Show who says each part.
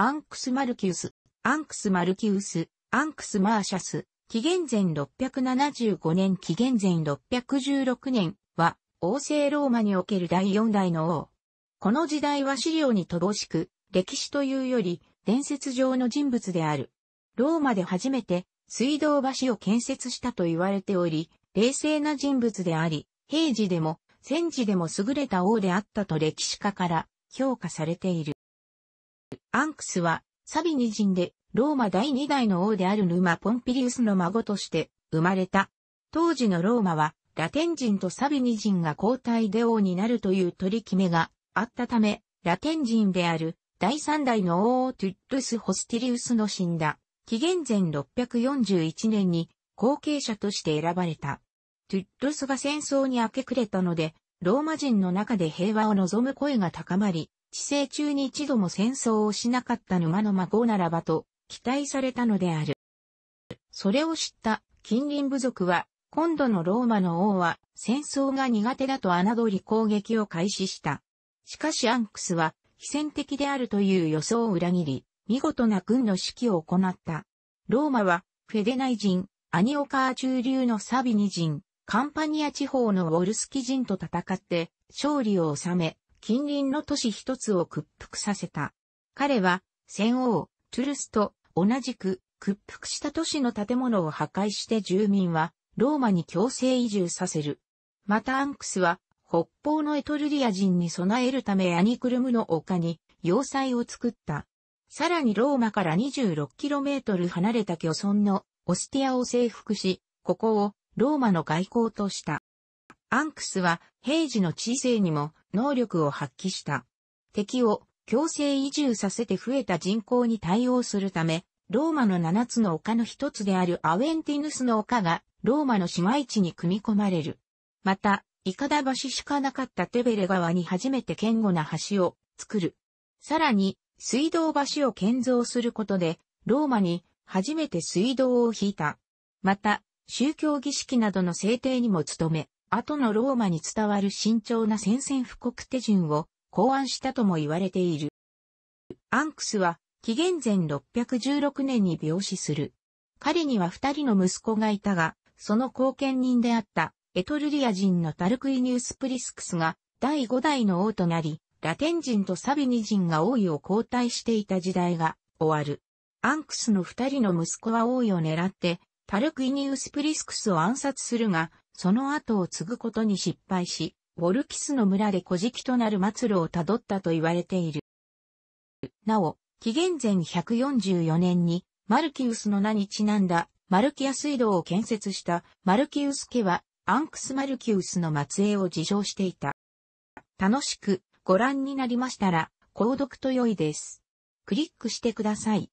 Speaker 1: アンクス・マルキウス、アンクス・マルキウス、アンクス・マーシャス、紀元前675年紀元前616年は、王政ローマにおける第四代の王。この時代は資料に乏しく、歴史というより伝説上の人物である。ローマで初めて水道橋を建設したと言われており、冷静な人物であり、平時でも戦時でも優れた王であったと歴史家から評価されている。アンクスは、サビニ人で、ローマ第二代の王であるヌマ・ポンピリウスの孫として生まれた。当時のローマは、ラテン人とサビニ人が交代で王になるという取り決めがあったため、ラテン人である第三代の王トゥッルス・ホスティリウスの死んだ、紀元前641年に後継者として選ばれた。トゥッルスが戦争に明け暮れたので、ローマ人の中で平和を望む声が高まり、治世中に一度も戦争をしなかった沼の孫ならばと期待されたのである。それを知った近隣部族は、今度のローマの王は戦争が苦手だと侮り攻撃を開始した。しかしアンクスは、非戦的であるという予想を裏切り、見事な軍の指揮を行った。ローマは、フェデナイ人、アニオカー中流のサビニ人、カンパニア地方のウォルスキ人と戦って、勝利を収め、近隣の都市一つを屈服させた。彼は、戦王、トゥルスと同じく屈服した都市の建物を破壊して住民は、ローマに強制移住させる。またアンクスは、北方のエトルリア人に備えるためアニクルムの丘に要塞を作った。さらにローマから 26km 離れた巨村のオスティアを征服し、ここをローマの外交とした。アンクスは平時の知性にも能力を発揮した。敵を強制移住させて増えた人口に対応するため、ローマの七つの丘の一つであるアウェンティヌスの丘がローマの市街地に組み込まれる。また、イカダ橋しかなかったテベレ川に初めて堅固な橋を作る。さらに、水道橋を建造することで、ローマに初めて水道を引いた。また、宗教儀式などの制定にも努め、後のローマに伝わる慎重な宣戦布告手順を考案したとも言われている。アンクスは紀元前616年に病死する。彼には二人の息子がいたが、その後見人であったエトルリア人のタルクイニウス・プリスクスが第五代の王となり、ラテン人とサビニ人が王位を交代していた時代が終わる。アンクスの二人の息子は王位を狙って、タルクイニウス・プリスクスを暗殺するが、その後を継ぐことに失敗し、ウォルキスの村で古事記となる末路をたどったと言われている。なお、紀元前144年に、マルキウスの名にちなんだ、マルキア水道を建設したマルキウス家は、アンクスマルキウスの末裔を自称していた。楽しくご覧になりましたら、購読と良いです。クリックしてください。